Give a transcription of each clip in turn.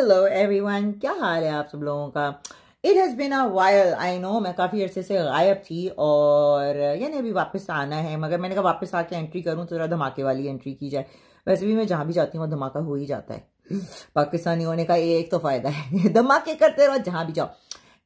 hello everyone क्या हाल है आप सब लोगों का it has been a while I know मैं काफ़ी अरसे से गायब थी और यानी अभी वापस आना है मगर मैंने कहा वापस आके एंट्री करूँ तो ज़रा धमाके वाली एंट्री की जाए वैसे भी मैं जहाँ भी जाती हूँ वहाँ धमाका हो ही जाता है पाकिस्तानी होने का एक तो फ़ायदा है धमाके करते रहो जहाँ भी जाओ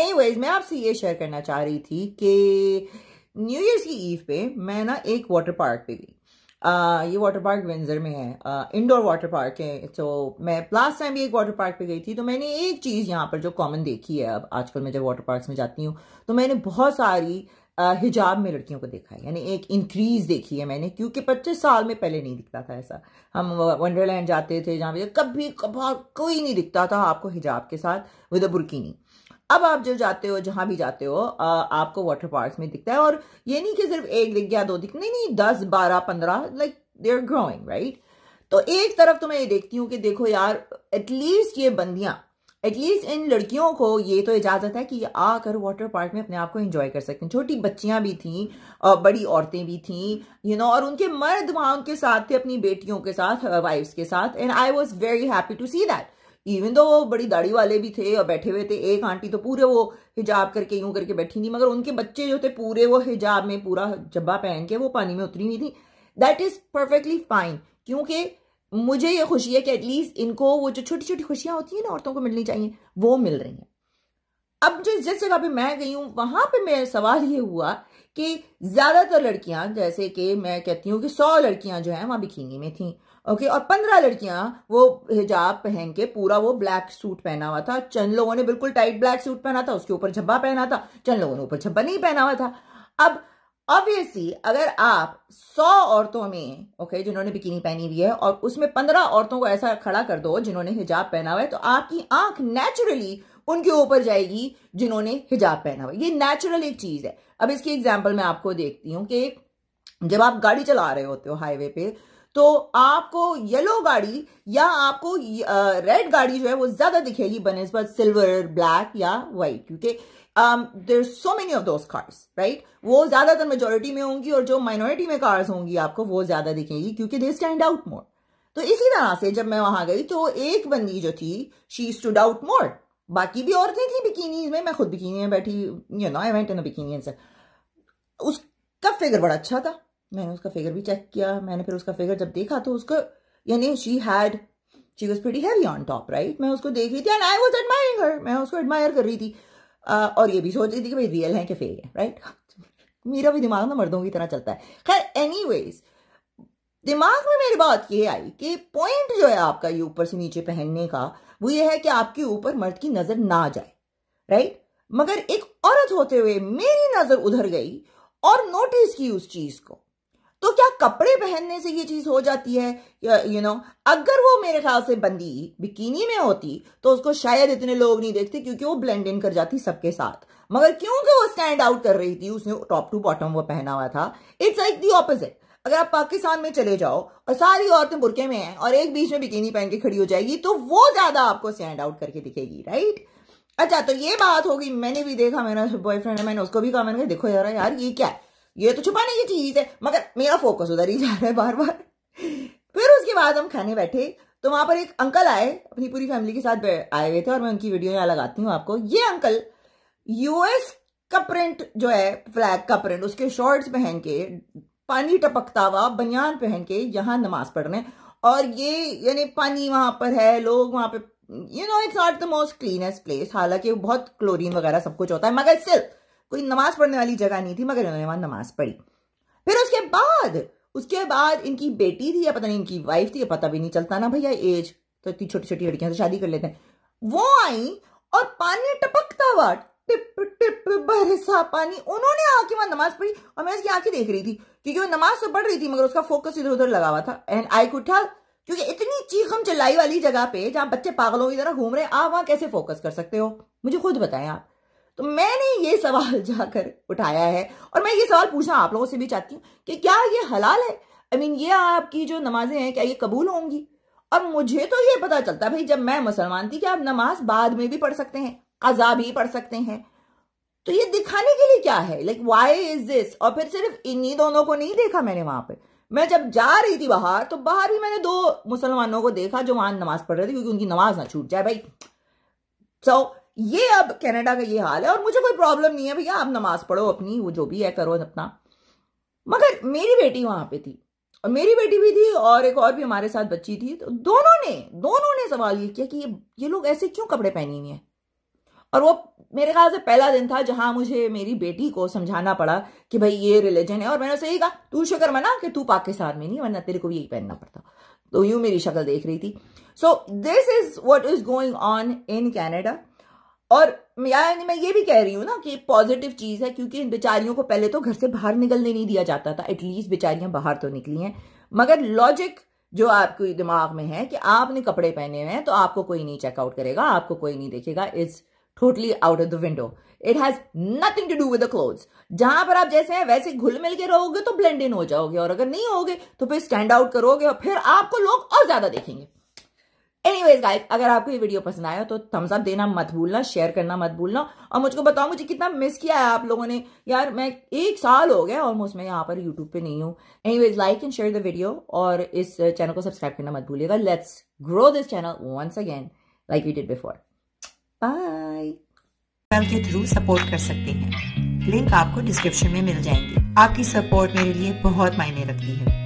एनीवेज मैं आपसे ये शेयर करना चाह रही थी कि न्यू ईयर्स की ईव पे मैं ना एक वाटर पार्क पे गई ये वाटर पार्क विंजर में है इंडोर वाटर पार्क है तो मैं लास्ट टाइम भी एक वाटर पार्क पे गई थी तो मैंने एक चीज़ यहाँ पर जो कॉमन देखी है अब आजकल मैं जब वाटर पार्क में जाती हूँ तो मैंने बहुत सारी हिजाब में लड़कियों को देखा है यानी एक इंक्रीज देखी है मैंने क्योंकि पच्चीस साल में पहले नहीं दिखता था ऐसा हम वंडरलैंड जाते थे जहाँ पे कभी कभार कोई नहीं दिखता था आपको हिजाब के साथ विद अ बुरकीनी अब आप जो जाते हो जहां भी जाते हो आपको वाटर पार्क में दिखता है और ये नहीं कि सिर्फ एक दिख गया दो दिख नहीं नहीं दस बारह पंद्रह like they are growing right तो एक तरफ तो मैं ये देखती हूँ कि देखो यार एटलीस्ट ये बंदियां एटलीस्ट इन लड़कियों को ये तो इजाज़त है कि आकर वाटर पार्क में अपने आप को एंजॉय कर सकते हैं छोटी बच्चियां भी थीं और बड़ी औरतें भी थीं यू you नो know, और उनके मर्द वहां उनके साथ थे अपनी बेटियों के साथ वाइफ्स के साथ and I was very happy to see that even तो वो बड़ी दाढ़ी वाले भी थे और बैठे हुए थे एक आंटी तो पूरे वो हिजाब करके यूं करके बैठी थी मगर उनके बच्चे जो थे पूरे वो हिजाब में पूरा जब्बा पहन के वो पानी में उतरी हुई थी दैट इज़ परफेक्टली फाइन क्योंकि मुझे ये खुशी है कि एटलीस्ट इनको वो जो छोटी छोटी खुशियां होती हैं ना औरतों को मिलनी चाहिए वो मिल रही हैं अब जो जिस जगह पे मैं गई हूँ वहां पे मेरा सवाल ये हुआ कि ज्यादातर लड़कियां जैसे कि मैं कहती हूँ कि सौ लड़कियां जो हैं वहां बिकिनी में थी ओके और पंद्रह लड़कियां वो हिजाब पहन के पूरा वो ब्लैक सूट पहना हुआ था चंद लोगों ने बिल्कुल टाइट ब्लैक सूट पहना था उसके ऊपर झब्बा पहना था चंद लोगों ने ऊपर झब्बा नहीं पहना हुआ था अब ऑब्वियसली अगर आप सौ औरतों में ओके जिन्होंने बिकिनी पहनी हुई है और उसमें पंद्रह औरतों को ऐसा खड़ा कर दो जिन्होंने हिजाब पहना हुआ है तो आपकी आंख नेचुरली उनके ऊपर जाएगी जिन्होंने हिजाब पहना हुआ ये नेचुरल एक चीज है अब इसकी एग्जाम्पल मैं आपको देखती हूँ कि जब आप गाड़ी चला रहे होते हो हाईवे पे तो आपको येलो गाड़ी या आपको रेड गाड़ी जो है वो ज्यादा दिखेगी बनस्बत सिल्वर ब्लैक या वाइट क्योंकि there so many of those cars right वो ज्यादातर मेजोरिटी में होंगी और जो माइनॉरिटी में कार्स होंगी आपको वो ज्यादा दिखेगी क्योंकि दे स्टैंड आउट मोर तो इसी तरह से जब मैं वहां गई तो एक बंदी जो थी शी स्टूड आउट मोर बाकी भी औरतें थी बिकीनी में मैं खुद बिकीनी में बैठी you know I went in bikini से उसका फिगर बड़ा अच्छा था मैंने उसका फिगर भी चेक किया मैंने फिर उसका फिगर जब देखा तो उसको यानी she had she was pretty heavy on top right मैं उसको देख रही थी and I was admiring her मैं उसको एडमायर कर रही थी uh, और ये भी सोच रही थी कि भाई रियल है कि फेक है राइट मेरा भी दिमाग ना मर्दों की तरह चलता है खैर एनी दिमाग में मेरी बात ये आई कि पॉइंट जो है आपका ये ऊपर से नीचे पहनने का वो ये है कि आपके ऊपर मर्द की नजर ना जाए राइट मगर एक औरत होते हुए मेरी नजर उधर गई और नोटिस की उस चीज को तो क्या कपड़े पहनने से ये चीज हो जाती है यू नो अगर वो मेरे ख्याल से बंदी बिकिनी में होती तो उसको शायद इतने लोग नहीं देखते क्योंकि वो ब्लेंड इन कर जाती सबके साथ मगर क्योंकि वो स्टैंड आउट कर रही थी उसने टॉप टू बॉटम वो पहना हुआ था इट्स लाइक दी ऑपोजिट अगर आप पाकिस्तान में चले जाओ और सारी औरतें बुरके में हैं और एक बीच में बिकिनी पहन के खड़ी हो जाएगी तो वो ज्यादा आपको स्टैंड आउट करके दिखेगी राइट अच्छा तो ये बात होगी मैंने भी देखा मेरा बॉयफ्रेंड है मैंने उसको भी कहा मैंने कहा देखो यार यार ये क्या है ये तो छुपाने की चीज है मगर मेरा फोकस उधर ही जा रहा है बार बार फिर उसके बाद हम खाने बैठे तो वहां पर एक अंकल आए अपनी पूरी फैमिली के साथ आए हुए थे और मैं उनकी वीडियो यहाँ लगाती हूँ आपको ये अंकल यूएस का प्रिंट जो है फ्लैग का प्रिंट उसके शॉर्ट्स पहन के पानी टपकता हुआ बनियान पहन के यहाँ नमाज पढ़ रहे हैं और ये यानी पानी वहाँ पर है लोग वहाँ पे you know it's not the most cleanest place हालांकि बहुत क्लोरीन वगैरह सब कुछ होता है मगर स्टिल कोई नमाज पढ़ने वाली जगह नहीं थी मगर इन्होंने वहाँ नमाज पढ़ी फिर उसके बाद उसके बाद इनकी बेटी थी या पता नहीं इनकी वाइफ थी या पता भी नहीं चलता ना भैया एज तो इतनी छोटी छोटी लड़कियां से तो शादी कर लेते हैं वो आई और पानी टपकता हुआ टिप टिप बरसा पानी उन्होंने आके वहां नमाज पढ़ी और मैं उसकी आंखें देख रही थी क्योंकि वो नमाज तो पढ़ रही थी मगर उसका फोकस इधर उधर लगा हुआ था एंड आई कुड टेल क्योंकि इतनी चीखम चिल्लाई वाली जगह पे जहां बच्चे पागलों की तरह घूम रहे हैं आप वहां कैसे फोकस कर सकते हो मुझे खुद बताएं आप तो मैंने ये सवाल जाकर उठाया है और मैं ये सवाल पूछना आप लोगों से भी चाहती हूँ कि क्या ये हलाल है आई I मीन mean, ये आपकी जो नमाजें हैं क्या ये कबूल होंगी और मुझे तो ये पता चलता है भाई जब मैं मुसलमान थी कि आप नमाज बाद में भी पढ़ सकते हैं कजा भी पढ़ सकते हैं तो ये दिखाने के लिए क्या है लाइक वाई इज दिस और फिर सिर्फ इन्हीं दोनों को नहीं देखा मैंने वहां पर मैं जब जा रही थी बाहर तो बाहर भी मैंने दो मुसलमानों को देखा जो वहां नमाज पढ़ रहे थे क्योंकि उनकी नमाज ना छूट जाए भाई सो so, ये अब कनाडा का ये हाल है और मुझे कोई प्रॉब्लम नहीं है भैया आप नमाज पढ़ो अपनी वो जो भी है करो अपना मगर मेरी बेटी वहां पे थी और मेरी बेटी भी थी और एक और भी हमारे साथ बच्ची थी तो दोनों ने दोनों ने सवाल ये किया कि ये ये लोग ऐसे क्यों कपड़े पहने हुए हैं और वो मेरे ख्याल से पहला दिन था जहां मुझे मेरी बेटी को समझाना पड़ा कि भाई ये रिलीजन है और मैंने उसे यही कहा तू शुक्र मना कि तू पाकिस्तान में नहीं वरना तेरे को यही पहनना पड़ता तो यूं मेरी शक्ल देख रही थी so this is what is going on in Canada और यानी मैं ये भी कह रही हूं ना कि पॉजिटिव चीज़ है क्योंकि इन बेचारियों को पहले तो घर से बाहर निकलने नहीं दिया जाता था एटलीस्ट बेचारियां बाहर तो निकली हैं मगर लॉजिक जो आपके दिमाग में है कि आपने कपड़े पहने हुए हैं तो आपको कोई नहीं चेकआउट करेगा आपको कोई नहीं देखेगा is totally out of the window it has nothing to do with the जहां पर आप जैसे हैं वैसे घुल मिल के रहोगे तो ब्लेंड इन हो जाओगे और अगर नहीं होगे तो फिर स्टैंड आउट करोगे और फिर आपको लोग और ज्यादा देखेंगे एनीवेज गाइस अगर आपको ये वीडियो पसंद आया तो थम्स अप देना मत भूलना शेयर करना मत भूलना और मुझको बताओ मुझे कितना मिस किया है आप लोगों ने यार मैं एक साल हो गया ऑलमोस्ट मैं यहाँ पर यूट्यूब पे नहीं हूँ anyways like and share the video और इस चैनल को सब्सक्राइब करना मत भूलिएगा let's grow this channel once again like you did before bye PayPal के थ्रू सपोर्ट कर सकते हैं लिंक आपको डिस्क्रिप्शन में मिल जाएंगे आपकी सपोर्ट मेरे लिए बहुत मायने रखती है